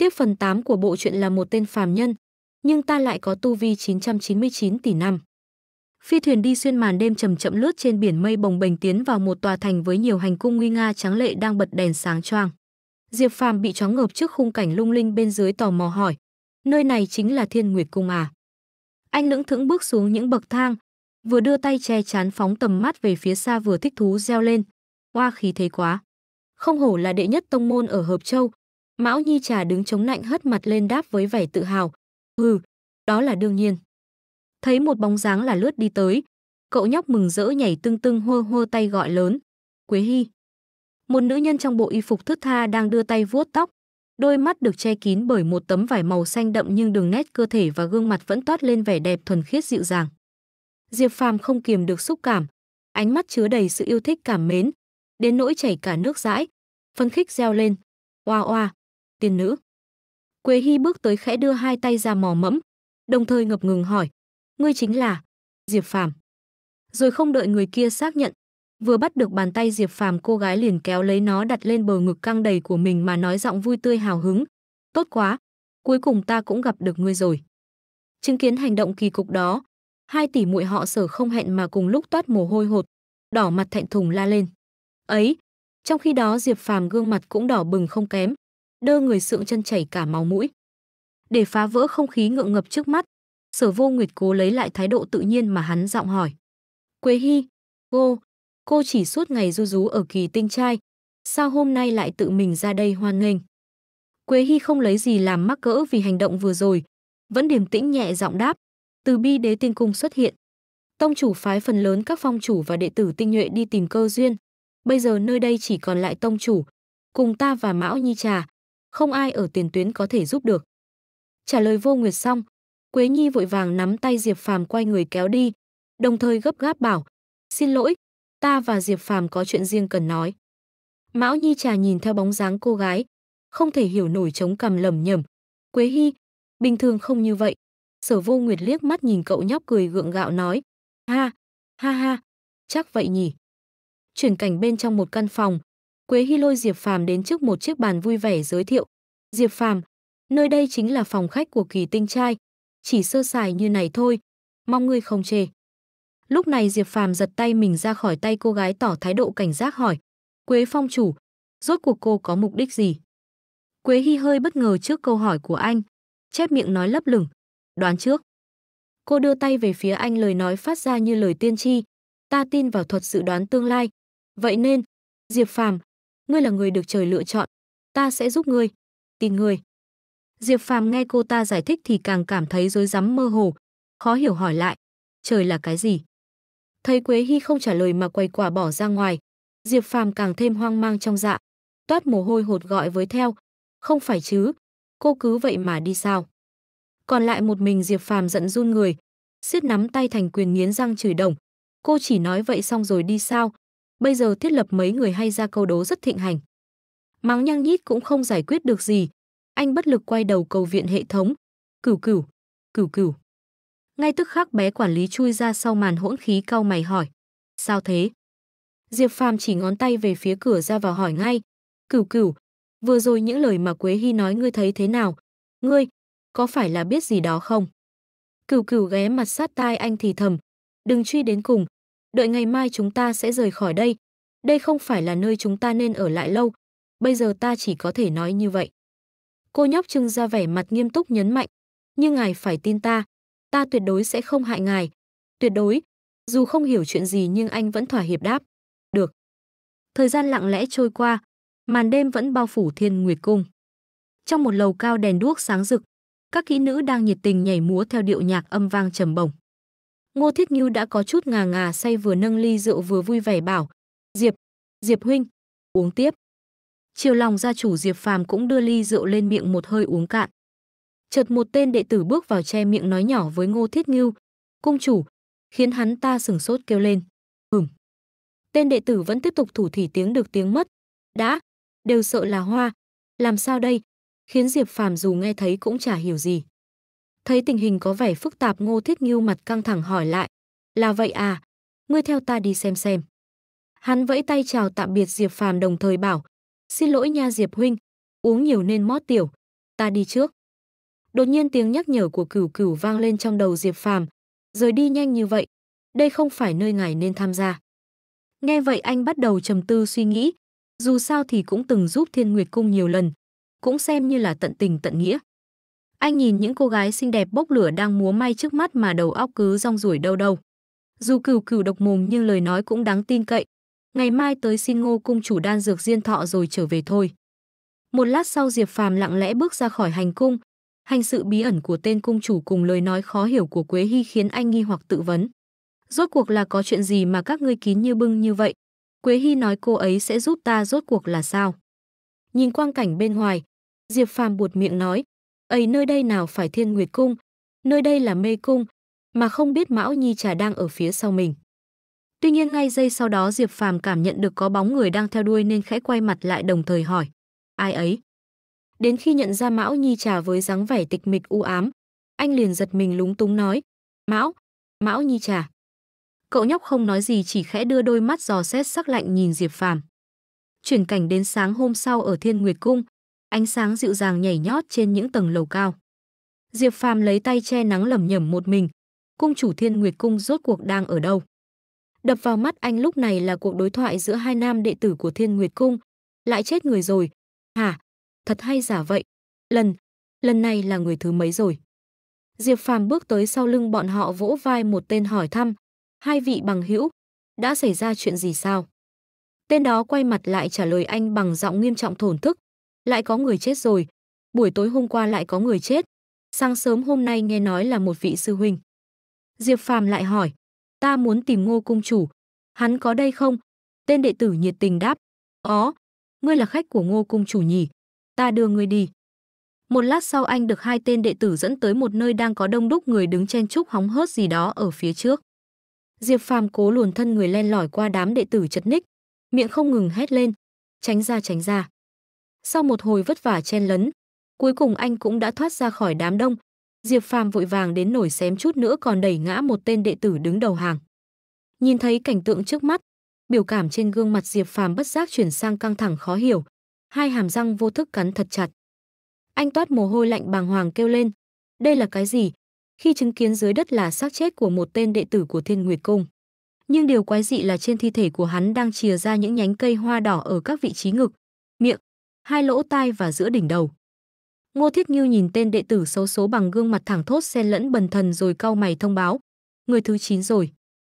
Tiếp phần 8 của bộ truyện là một tên phàm nhân, nhưng ta lại có tu vi 999 tỷ năm. Phi thuyền đi xuyên màn đêm chậm chậm lướt trên biển mây bồng bềnh tiến vào một tòa thành với nhiều hành cung nguy nga trắng lệ đang bật đèn sáng choang. Diệp Phàm bị choáng ngợp trước khung cảnh lung linh bên dưới tò mò hỏi: "Nơi này chính là Thiên Nguyệt cung à?" Anh lững thững bước xuống những bậc thang, vừa đưa tay che chắn phóng tầm mắt về phía xa vừa thích thú reo lên: hoa khí thế quá! Không hổ là đệ nhất tông môn ở Hợp Châu, Mão Nhi Trà đứng chống lạnh hất mặt lên đáp với vẻ tự hào. Hừ, đó là đương nhiên. Thấy một bóng dáng là lướt đi tới, cậu nhóc mừng rỡ nhảy tưng tưng hô hô tay gọi lớn. Quế Hy. Một nữ nhân trong bộ y phục thướt tha đang đưa tay vuốt tóc, đôi mắt được che kín bởi một tấm vải màu xanh đậm nhưng đường nét cơ thể và gương mặt vẫn toát lên vẻ đẹp thuần khiết dịu dàng. Diệp Phàm không kiềm được xúc cảm, ánh mắt chứa đầy sự yêu thích cảm mến, đến nỗi chảy cả nước dãi, phân khích reo lên, oa oa tiên nữ. Quế Hy bước tới khẽ đưa hai tay ra mò mẫm, đồng thời ngập ngừng hỏi, ngươi chính là Diệp Phàm. Rồi không đợi người kia xác nhận, vừa bắt được bàn tay Diệp Phàm cô gái liền kéo lấy nó đặt lên bờ ngực căng đầy của mình mà nói giọng vui tươi hào hứng, tốt quá, cuối cùng ta cũng gặp được ngươi rồi. Chứng kiến hành động kỳ cục đó, hai tỷ muội họ sở không hẹn mà cùng lúc toát mồ hôi hột, đỏ mặt thẹn thùng la lên. Ấy, trong khi đó Diệp Phàm gương mặt cũng đỏ bừng không kém, đơ người sượng chân chảy cả máu mũi. Để phá vỡ không khí ngượng ngập trước mắt, sở vô nguyệt cố lấy lại thái độ tự nhiên mà hắn giọng hỏi. Quế Hi cô, cô chỉ suốt ngày du rú ở kỳ tinh trai, sao hôm nay lại tự mình ra đây hoan nghênh? Quế Hi không lấy gì làm mắc cỡ vì hành động vừa rồi, vẫn điềm tĩnh nhẹ giọng đáp, từ bi đế tiên cung xuất hiện. Tông chủ phái phần lớn các phong chủ và đệ tử tinh nhuệ đi tìm cơ duyên, bây giờ nơi đây chỉ còn lại tông chủ, cùng ta và Mão Nhi Trà, không ai ở tiền tuyến có thể giúp được. Trả lời Vô Nguyệt xong, Quế Nhi vội vàng nắm tay Diệp Phàm quay người kéo đi, đồng thời gấp gáp bảo: "Xin lỗi, ta và Diệp Phàm có chuyện riêng cần nói." Mão Nhi trà nhìn theo bóng dáng cô gái, không thể hiểu nổi chống cằm lầm nhầm. Quế Hi, bình thường không như vậy. Sở Vô Nguyệt liếc mắt nhìn cậu nhóc cười gượng gạo nói: "Ha, ha ha, chắc vậy nhỉ." Chuyển cảnh bên trong một căn phòng, Quế Hy lôi Diệp Phàm đến trước một chiếc bàn vui vẻ giới thiệu. Diệp Phàm, nơi đây chính là phòng khách của kỳ tinh trai. Chỉ sơ sài như này thôi, mong ngươi không chê. Lúc này Diệp Phàm giật tay mình ra khỏi tay cô gái tỏ thái độ cảnh giác hỏi. Quế phong chủ, rốt cuộc cô có mục đích gì? Quế Hy hơi bất ngờ trước câu hỏi của anh, chép miệng nói lấp lửng, đoán trước. Cô đưa tay về phía anh lời nói phát ra như lời tiên tri, ta tin vào thuật dự đoán tương lai. Vậy nên, Diệp Phàm, ngươi là người được trời lựa chọn, ta sẽ giúp ngươi, tìm ngươi. Diệp Phàm nghe cô ta giải thích thì càng cảm thấy rối rắm mơ hồ, khó hiểu hỏi lại, trời là cái gì? Thấy Quế Hy không trả lời mà quay quả bỏ ra ngoài, Diệp Phàm càng thêm hoang mang trong dạ, toát mồ hôi hột gọi với theo, không phải chứ, cô cứ vậy mà đi sao? Còn lại một mình Diệp Phàm giận run người, siết nắm tay thành quyền nghiến răng chửi đồng, cô chỉ nói vậy xong rồi đi sao, bây giờ thiết lập mấy người hay ra câu đố rất thịnh hành. Mắng nhăng nhít cũng không giải quyết được gì, anh bất lực quay đầu cầu viện hệ thống, cửu cửu, cửu cửu. Ngay tức khắc bé quản lý chui ra sau màn hỗn khí cau mày hỏi, sao thế? Diệp Phàm chỉ ngón tay về phía cửa ra vào hỏi ngay, cửu cửu, vừa rồi những lời mà Quế Hy nói ngươi thấy thế nào? Ngươi, có phải là biết gì đó không? Cửu cửu ghé mặt sát tai anh thì thầm, đừng truy đến cùng, đợi ngày mai chúng ta sẽ rời khỏi đây. Đây không phải là nơi chúng ta nên ở lại lâu. Bây giờ ta chỉ có thể nói như vậy. Cô nhóc trưng ra vẻ mặt nghiêm túc nhấn mạnh. Nhưng ngài phải tin ta. Ta tuyệt đối sẽ không hại ngài. Tuyệt đối. Dù không hiểu chuyện gì nhưng anh vẫn thỏa hiệp đáp. Được. Thời gian lặng lẽ trôi qua. Màn đêm vẫn bao phủ thiên nguyệt cung. Trong một lầu cao đèn đuốc sáng rực, các kỹ nữ đang nhiệt tình nhảy múa theo điệu nhạc âm vang trầm bổng. Ngô Thiết Ngưu đã có chút ngà ngà say vừa nâng ly rượu vừa vui vẻ bảo, "Diệp, Diệp huynh, uống tiếp." Triều lòng gia chủ Diệp Phàm cũng đưa ly rượu lên miệng một hơi uống cạn. Chợt một tên đệ tử bước vào che miệng nói nhỏ với Ngô Thiết Ngưu, "Cung chủ," khiến hắn ta sừng sốt kêu lên, "Ừm." Tên đệ tử vẫn tiếp tục thủ thỉ tiếng được tiếng mất, "Đã, đều sợ là hoa, làm sao đây?" Khiến Diệp Phàm dù nghe thấy cũng chả hiểu gì. Thấy tình hình có vẻ phức tạp Ngô Thiết Ngưu mặt căng thẳng hỏi lại. Là vậy à? Ngươi theo ta đi xem xem. Hắn vẫy tay chào tạm biệt Diệp Phàm đồng thời bảo. Xin lỗi nha Diệp Huynh, uống nhiều nên mót tiểu. Ta đi trước. Đột nhiên tiếng nhắc nhở của cửu cửu vang lên trong đầu Diệp Phàm Rời đi nhanh như vậy, đây không phải nơi ngài nên tham gia. Nghe vậy anh bắt đầu trầm tư suy nghĩ, dù sao thì cũng từng giúp Thiên Nguyệt Cung nhiều lần, cũng xem như là tận tình tận nghĩa. Anh nhìn những cô gái xinh đẹp bốc lửa đang múa may trước mắt mà đầu óc cứ rong ruổi đâu đâu. Dù cửu cửu độc mồm nhưng lời nói cũng đáng tin cậy. Ngày mai tới xin ngô cung chủ đan dược diên thọ rồi trở về thôi. Một lát sau Diệp Phàm lặng lẽ bước ra khỏi hành cung. Hành sự bí ẩn của tên cung chủ cùng lời nói khó hiểu của Quế Hy khiến anh nghi hoặc tự vấn. Rốt cuộc là có chuyện gì mà các ngươi kín như bưng như vậy? Quế Hy nói cô ấy sẽ giúp ta rốt cuộc là sao? Nhìn quang cảnh bên ngoài, Diệp Phàm buột miệng nói, ấy nơi đây nào phải thiên nguyệt cung, nơi đây là mê cung, mà không biết Mão Nhi Trà đang ở phía sau mình. Tuy nhiên ngay giây sau đó Diệp Phàm cảm nhận được có bóng người đang theo đuôi nên khẽ quay mặt lại đồng thời hỏi, ai ấy? Đến khi nhận ra Mão Nhi Trà với dáng vẻ tịch mịch u ám, anh liền giật mình lúng túng nói, Mão, Mão Nhi Trà. Cậu nhóc không nói gì chỉ khẽ đưa đôi mắt giò xét sắc lạnh nhìn Diệp Phàm. Chuyển cảnh đến sáng hôm sau ở Thiên Nguyệt Cung, ánh sáng dịu dàng nhảy nhót trên những tầng lầu cao. Diệp Phàm lấy tay che nắng lẩm nhẩm một mình, cung chủ Thiên Nguyệt cung rốt cuộc đang ở đâu? Đập vào mắt anh lúc này là cuộc đối thoại giữa hai nam đệ tử của Thiên Nguyệt cung, lại chết người rồi. Hả? Thật hay giả vậy? Lần, lần này là người thứ mấy rồi? Diệp Phàm bước tới sau lưng bọn họ vỗ vai một tên hỏi thăm, hai vị bằng hữu, đã xảy ra chuyện gì sao? Tên đó quay mặt lại trả lời anh bằng giọng nghiêm trọng thổn thức, lại có người chết rồi. Buổi tối hôm qua lại có người chết. Sáng sớm hôm nay nghe nói là một vị sư huynh. Diệp Phàm lại hỏi, ta muốn tìm Ngô Cung Chủ. Hắn có đây không? Tên đệ tử nhiệt tình đáp, ó, ngươi là khách của Ngô Cung Chủ nhỉ? Ta đưa ngươi đi. Một lát sau anh được hai tên đệ tử dẫn tới một nơi đang có đông đúc người đứng chen chúc hóng hớt gì đó ở phía trước. Diệp Phàm cố luồn thân người len lỏi qua đám đệ tử chật ních, miệng không ngừng hét lên, tránh ra tránh ra. Sau một hồi vất vả chen lấn, cuối cùng anh cũng đã thoát ra khỏi đám đông. Diệp Phàm vội vàng đến nổi xém chút nữa còn đẩy ngã một tên đệ tử đứng đầu hàng. Nhìn thấy cảnh tượng trước mắt, biểu cảm trên gương mặt Diệp Phàm bất giác chuyển sang căng thẳng khó hiểu, hai hàm răng vô thức cắn thật chặt. Anh toát mồ hôi lạnh bàng hoàng kêu lên, đây là cái gì? Khi chứng kiến dưới đất là xác chết của một tên đệ tử của Thiên Nguyệt Cung. Nhưng điều quái dị là trên thi thể của hắn đang chìa ra những nhánh cây hoa đỏ ở các vị trí ngực, miệng, hai lỗ tai và giữa đỉnh đầu. Ngô Thiết Nghiêu nhìn tên đệ tử xấu số bằng gương mặt thẳng thốt xen lẫn bần thần rồi cau mày thông báo. Người thứ 9 rồi.